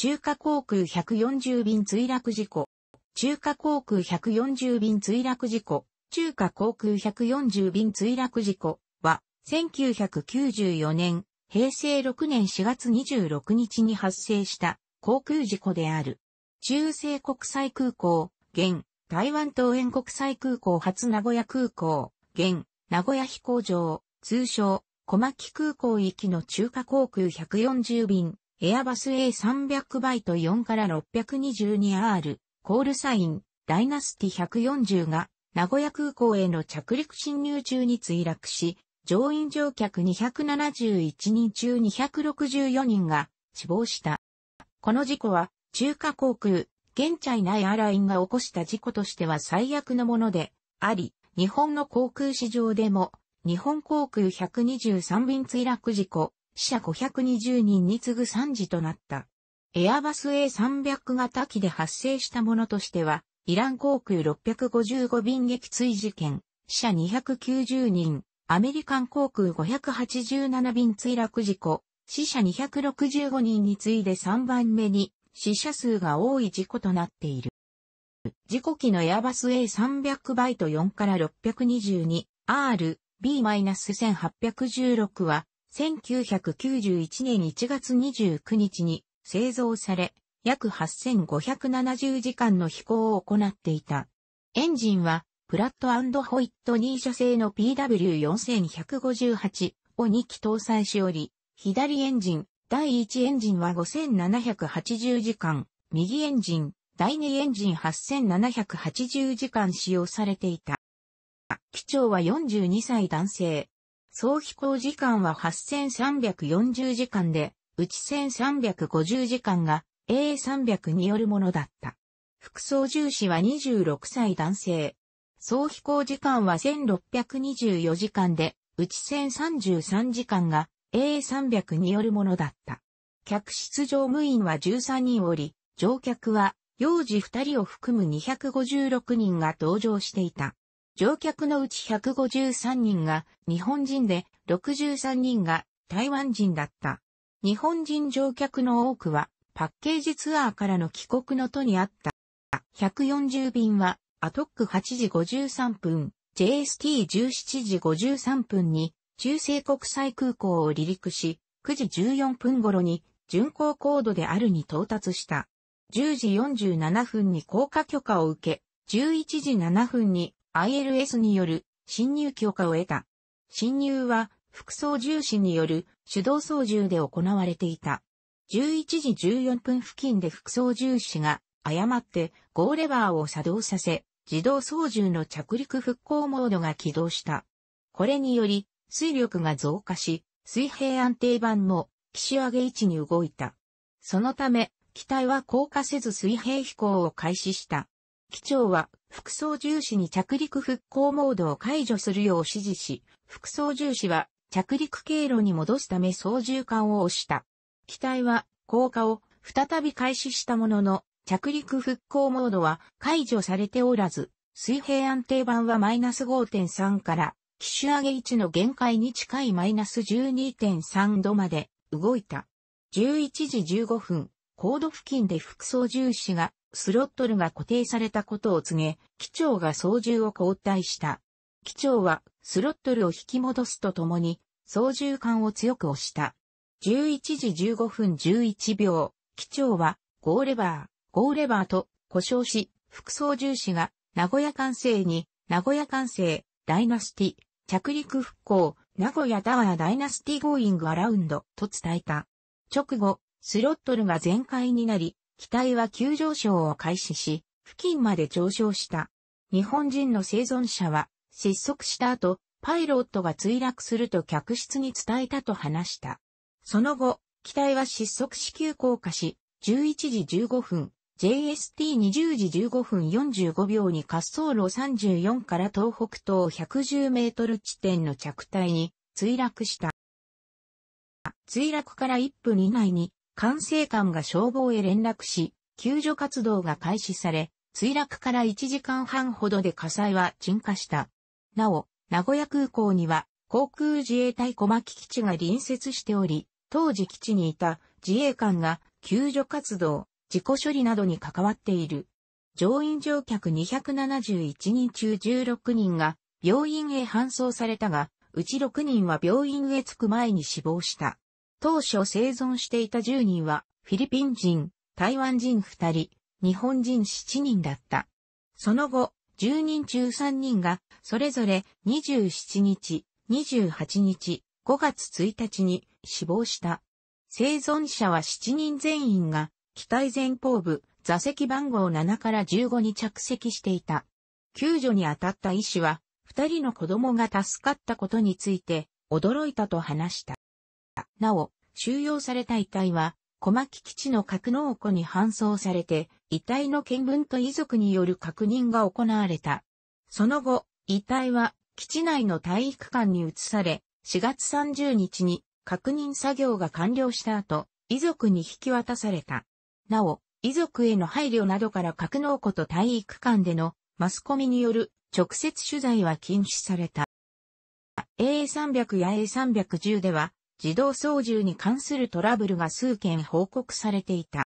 中華航空140便墜落事故、中華航空140便墜落事故、中華航空140便墜落事故は、1994年、平成6年4月26日に発生した航空事故である。中西国際空港、現、台湾東園国際空港発名古屋空港、現、名古屋飛行場、通称、小牧空港行きの中華航空140便、エアバス A300 バイト4から 622R、コールサイン、ダイナスティ140が、名古屋空港への着陸侵入中に墜落し、乗員乗客271人中264人が死亡した。この事故は、中華航空、現在ャイアラインが起こした事故としては最悪のもので、あり、日本の航空市場でも、日本航空123便墜落事故、死者520人に次ぐ惨事となった。エアバス A300 型機で発生したものとしては、イラン航空655便撃墜事件、死者290人、アメリカン航空587便墜落事故、死者265人に次いで3番目に死者数が多い事故となっている。事故機のエアバス A300 バイト4から 622R B-1816 は1991年1月29日に製造され、約8570時間の飛行を行っていた。エンジンは、プラットホイットニー社製の PW4158 を2機搭載しおり、左エンジン、第1エンジンは5780時間、右エンジン、第2エンジン8780時間使用されていた。機長は42歳男性、総飛行時間は8340時間で、うち1350時間が A300 によるものだった。副操縦士は26歳男性。総飛行時間は1624時間で、うち1033時間が A300 によるものだった。客室乗務員は13人おり、乗客は幼児2人を含む256人が同乗していた。乗客のうち153人が日本人で63人が台湾人だった。日本人乗客の多くはパッケージツアーからの帰国の途にあった。140便はアトック8時53分、JST17 時53分に中西国際空港を離陸し、9時14分頃に巡航高度であるに到達した。10時47分に降下許可を受け、11時7分に ILS による侵入強化を得た。侵入は、副操縦士による手動操縦で行われていた。11時14分付近で副操縦士が誤ってゴーレバーを作動させ、自動操縦の着陸復興モードが起動した。これにより、水力が増加し、水平安定板も岸上げ位置に動いた。そのため、機体は降下せず水平飛行を開始した。機長は副操縦士に着陸復興モードを解除するよう指示し、副操縦士は着陸経路に戻すため操縦桿を押した。機体は降下を再び開始したものの、着陸復興モードは解除されておらず、水平安定板はマイナス5.3から機種上げ位置の限界に近いマイナス12.3度まで動いた。11時15分、コード付近で副操縦士が、スロットルが固定されたことを告げ、機長が操縦を交代した。機長は、スロットルを引き戻すとともに、操縦桿を強く押した。11時15分11秒、機長は、ゴーレバー、ゴーレバーと故障し、副操縦士が、名古屋完成に、名古屋管制ダイナスティ、着陸復興、名古屋タワーダイナスティゴーイングアラウンドと伝えた。直後、スロットルが全開になり、機体は急上昇を開始し、付近まで上昇した。日本人の生存者は、失速した後、パイロットが墜落すると客室に伝えたと話した。その後、機体は失速し急降下し、11時15分、JST20 時15分45秒に滑走路34から東北東110メートル地点の着体に墜落した。墜落から1分以内に管制官が消防へ連絡し、救助活動が開始され、墜落から1時間半ほどで火災は鎮火した。なお、名古屋空港には航空自衛隊小牧基地が隣接しており、当時基地にいた自衛官が救助活動、事故処理などに関わっている。乗員乗客271人中16人が病院へ搬送されたが、うち6人は病院へ着く前に死亡した。当初生存していた10人は、フィリピン人、台湾人2人、日本人7人だった。その後、10人中3人が、それぞれ27日、28日、5月1日に死亡した。生存者は7人全員が、機体前方部、座席番号7から15に着席していた。救助に当たった医師は、2人の子供が助かったことについて、驚いたと話した。なお、収容された遺体は、小牧基地の格納庫に搬送されて、遺体の見分と遺族による確認が行われた。その後、遺体は基地内の体育館に移され、4月30日に確認作業が完了した後、遺族に引き渡された。なお、遺族への配慮などから格納庫と体育館でのマスコミによる直接取材は禁止された。a 3 0 0や A310 では自動操縦に関するトラブルが数件報告されていた。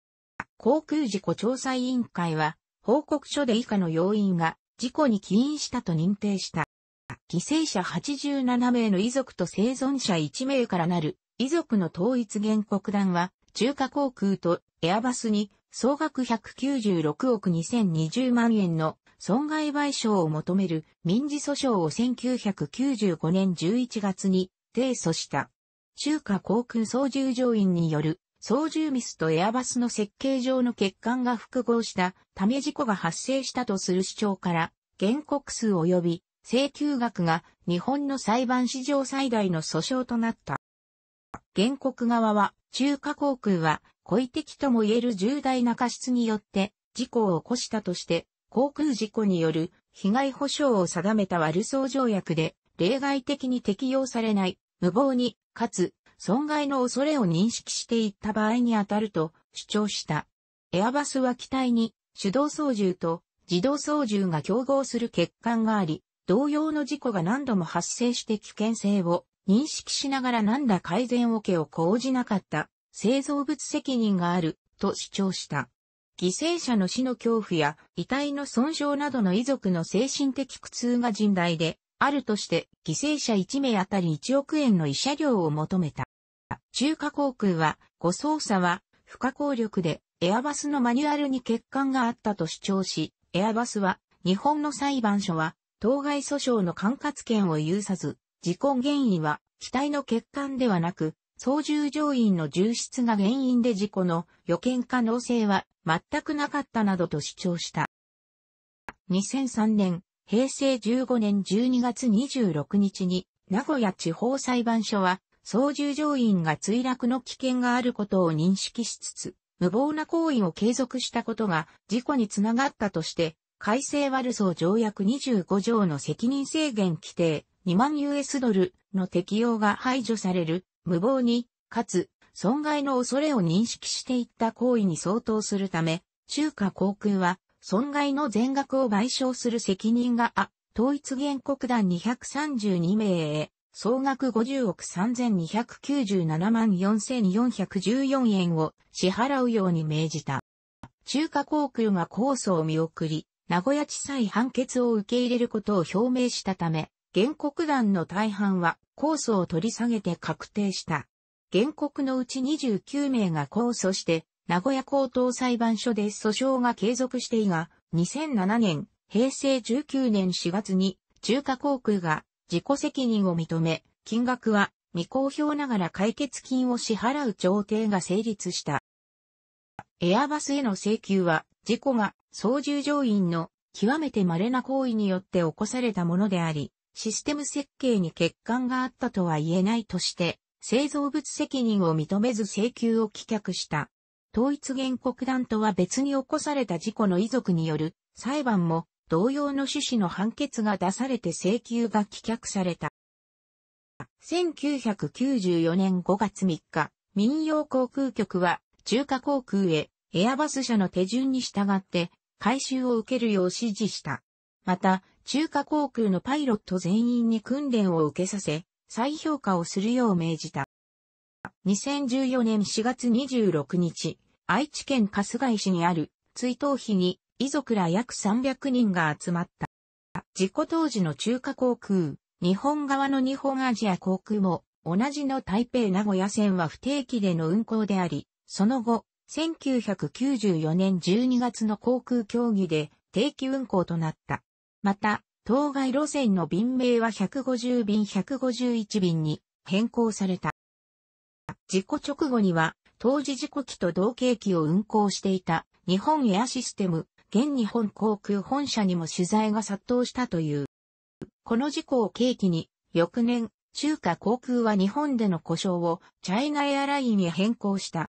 航空事故調査委員会は、報告書で以下の要因が事故に起因したと認定した。犠牲者87名の遺族と生存者1名からなる遺族の統一原告団は、中華航空とエアバスに総額196億2020万円の損害賠償を求める民事訴訟を1995年11月に提訴した。中華航空操縦乗員による操縦ミスとエアバスの設計上の欠陥が複合したため事故が発生したとする主張から、原告数及び請求額が日本の裁判史上最大の訴訟となった。原告側は、中華航空は、故意的とも言える重大な過失によって事故を起こしたとして、航空事故による被害保障を定めた悪ル条約で例外的に適用されない無謀にかつ、損害の恐れを認識していった場合に当たると主張した。エアバスは機体に手動操縦と自動操縦が競合する欠陥があり、同様の事故が何度も発生して危険性を認識しながら何ら改善を受けを講じなかった製造物責任があると主張した。犠牲者の死の恐怖や遺体の損傷などの遺族の精神的苦痛が甚大で、あるとして、犠牲者1名あたり1億円の慰謝料を求めた。中華航空は、誤操作は、不可抗力で、エアバスのマニュアルに欠陥があったと主張し、エアバスは、日本の裁判所は、当該訴訟の管轄権を有さず、事故原因は、機体の欠陥ではなく、操縦乗員の重質が原因で事故の予見可能性は全くなかったなどと主張した。2003年、平成15年12月26日に、名古屋地方裁判所は、操縦乗員が墜落の危険があることを認識しつつ、無謀な行為を継続したことが事故につながったとして、改正悪ル条約25条の責任制限規定2万 US ドルの適用が排除される、無謀に、かつ、損害の恐れを認識していった行為に相当するため、中華航空は損害の全額を賠償する責任が、あ、統一原告団232名へ、総額50億3297万4414円を支払うように命じた。中華航空が控訴を見送り、名古屋地裁判決を受け入れることを表明したため、原告団の大半は控訴を取り下げて確定した。原告のうち29名が控訴して、名古屋高等裁判所で訴訟が継続していが、2007年、平成19年4月に、中華航空が自己責任を認め、金額は未公表ながら解決金を支払う調停が成立した。エアバスへの請求は、事故が操縦乗員の極めて稀な行為によって起こされたものであり、システム設計に欠陥があったとは言えないとして、製造物責任を認めず請求を棄却した。統一原告団とは別に起こされた事故の遺族による裁判も同様の趣旨の判決が出されて請求が棄却された。1994年5月3日、民謡航空局は中華航空へエアバス社の手順に従って回収を受けるよう指示した。また、中華航空のパイロット全員に訓練を受けさせ、再評価をするよう命じた。2014年4月26日、愛知県春日井市にある追悼碑に遺族ら約300人が集まった。事故当時の中華航空、日本側の日本アジア航空も同じの台北名古屋線は不定期での運航であり、その後、1994年12月の航空協議で定期運航となった。また、当該路線の便名は150便151便に変更された。事故直後には当時事故機と同型機を運航していた日本エアシステム、現日本航空本社にも取材が殺到したという。この事故を契機に、翌年、中華航空は日本での故障をチャイナエアラインへ変更した。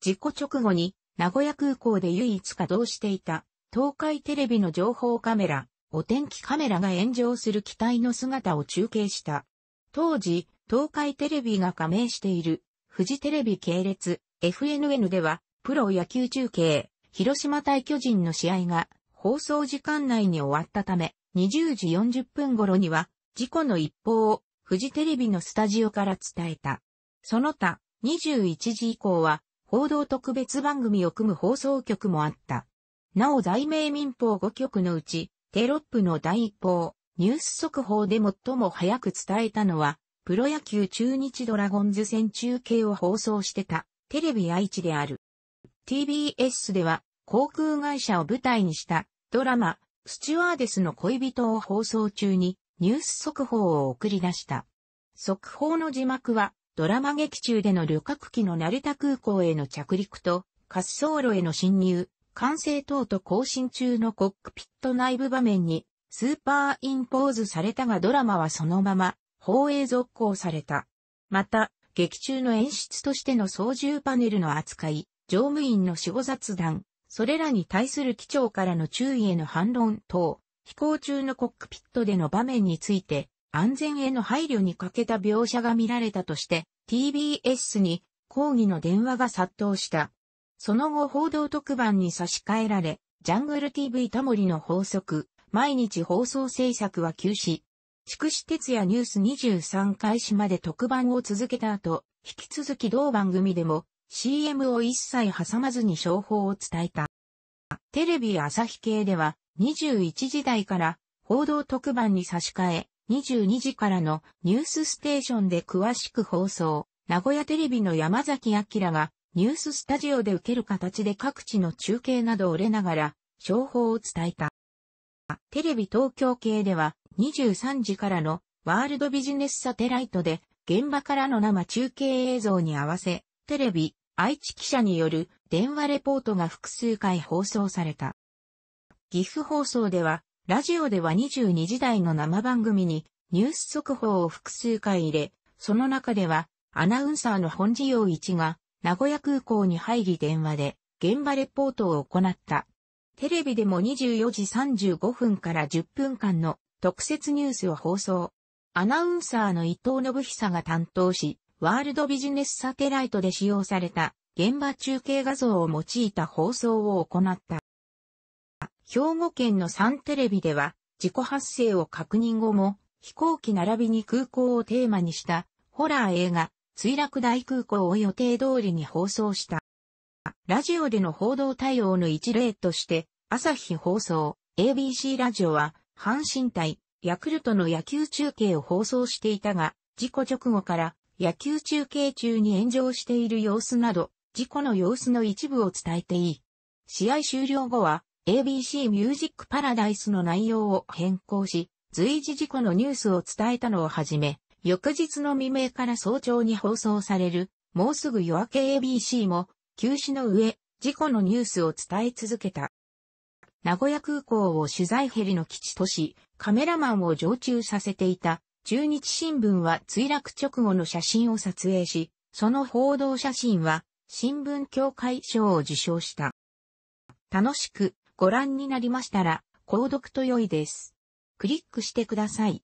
事故直後に、名古屋空港で唯一稼働していた、東海テレビの情報カメラ、お天気カメラが炎上する機体の姿を中継した。当時、東海テレビが加盟しているフジテレビ系列、FNN では、プロ野球中継、広島対巨人の試合が、放送時間内に終わったため、20時40分頃には、事故の一報を、フジテレビのスタジオから伝えた。その他、21時以降は、報道特別番組を組む放送局もあった。なお在名民放5局のうち、テロップの第一報、ニュース速報で最も早く伝えたのは、プロ野球中日ドラゴンズ戦中継を放送してた、テレビ愛知である。TBS では、航空会社を舞台にした、ドラマ、スチュワーデスの恋人を放送中に、ニュース速報を送り出した。速報の字幕は、ドラマ劇中での旅客機の成田空港への着陸と、滑走路への侵入、管制等と更新中のコックピット内部場面に、スーパーインポーズされたがドラマはそのまま、放映続行された。また、劇中の演出としての操縦パネルの扱い、乗務員の死後雑談、それらに対する機長からの注意への反論等、飛行中のコックピットでの場面について、安全への配慮に欠けた描写が見られたとして、TBS に抗議の電話が殺到した。その後報道特番に差し替えられ、ジャングル TV タモリの法則、毎日放送制作は休止、筑紫哲也ニュース23開始まで特番を続けた後、引き続き同番組でも CM を一切挟まずに商法を伝えた。テレビ朝日系では21時台から報道特番に差し替え、22時からのニュースステーションで詳しく放送、名古屋テレビの山崎明がニューススタジオで受ける形で各地の中継などをれながら、情報を伝えた。テレビ東京系では、23時からのワールドビジネスサテライトで現場からの生中継映像に合わせ、テレビ、愛知記者による電話レポートが複数回放送された。岐阜放送では、ラジオでは22時台の生番組にニュース速報を複数回入れ、その中ではアナウンサーの本事業一が名古屋空港に入り電話で現場レポートを行った。テレビでも24時35分から10分間の特設ニュースを放送。アナウンサーの伊藤信久が担当し、ワールドビジネスサテライトで使用された現場中継画像を用いた放送を行った。兵庫県の3テレビでは、事故発生を確認後も、飛行機並びに空港をテーマにしたホラー映画、墜落大空港を予定通りに放送した。ラジオでの報道対応の一例として、朝日放送、ABC ラジオは、阪神対ヤクルトの野球中継を放送していたが、事故直後から野球中継中に炎上している様子など、事故の様子の一部を伝えていい。試合終了後は ABC ミュージックパラダイスの内容を変更し、随時事故のニュースを伝えたのをはじめ、翌日の未明から早朝に放送される、もうすぐ夜明け ABC も、休止の上、事故のニュースを伝え続けた。名古屋空港を取材ヘリの基地とし、カメラマンを常駐させていた、中日新聞は墜落直後の写真を撮影し、その報道写真は、新聞協会賞を受賞した。楽しくご覧になりましたら、購読と良いです。クリックしてください。